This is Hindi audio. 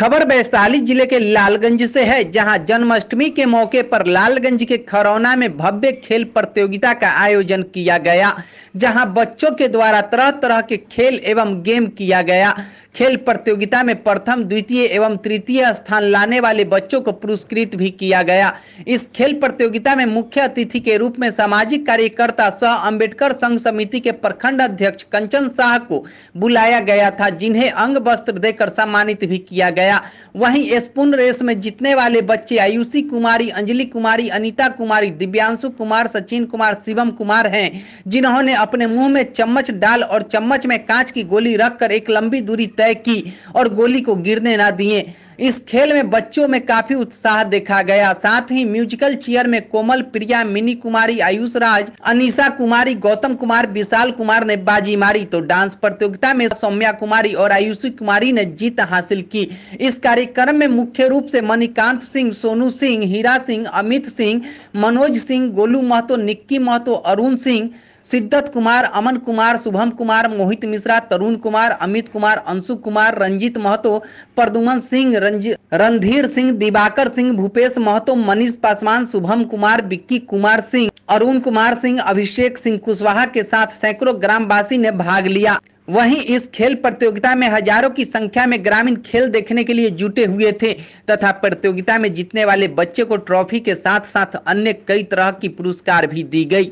खबर वैशाली जिले के लालगंज से है जहां जन्माष्टमी के मौके पर लालगंज के खरौना में भव्य खेल प्रतियोगिता का आयोजन किया गया जहां बच्चों के द्वारा तरह तरह के खेल एवं गेम किया गया खेल प्रतियोगिता में प्रथम द्वितीय एवं तृतीय स्थान लाने वाले बच्चों को पुरस्कृत भी किया गया इस खेल प्रतियोगिता में मुख्य अतिथि के रूप में सामाजिक कार्यकर्ता सह अंबेडकर संघ समिति के प्रखंड अध्यक्ष कंचन शाह को बुलाया गया था जिन्हें अंग वस्त्र देकर सम्मानित भी किया गया वहीं स्पून रेस में जीतने वाले बच्चे आयुषी कुमारी अंजलि कुमारी अनिता कुमारी दिव्यांशु कुमार सचिन कुमार शिवम कुमार हैं जिन्होंने अपने मुंह में चम्मच डाल और चम्मच में कांच की गोली रखकर एक लंबी दूरी तय की और गोली को गिरने ना दिए इस खेल में बच्चों में काफी उत्साह देखा गया साथ ही म्यूजिकल चेयर में कोमल प्रिया मिनी कुमारी आयुष राज अनिशा कुमारी गौतम कुमार विशाल कुमार ने बाजी मारी तो डांस प्रतियोगिता में सौम्या कुमारी और आयुषी कुमारी ने जीत हासिल की इस कार्यक्रम में मुख्य रूप से मणिकांत सिंह सोनू सिंह हीरा सिंह अमित सिंह मनोज सिंह गोलू महतो निक्की महतो अरुण सिंह सिद्धत कुमार अमन कुमार शुभम कुमार मोहित मिश्रा तरुण कुमार अमित कुमार अंशु कुमार रंजीत महतो प्रदुमन सिंह रणधीर सिंह दिवाकर सिंह भूपेश महतो मनीष पासवान शुभम कुमार विक्की कुमार सिंह अरुण कुमार सिंह अभिषेक सिंह कुशवाहा के साथ सैकड़ों ग्रामवासी ने भाग लिया वहीं इस खेल प्रतियोगिता में हजारों की संख्या में ग्रामीण खेल देखने के लिए जुटे हुए थे तथा प्रतियोगिता में जीतने वाले बच्चे को ट्रॉफी के साथ साथ अन्य कई तरह की पुरस्कार भी दी गई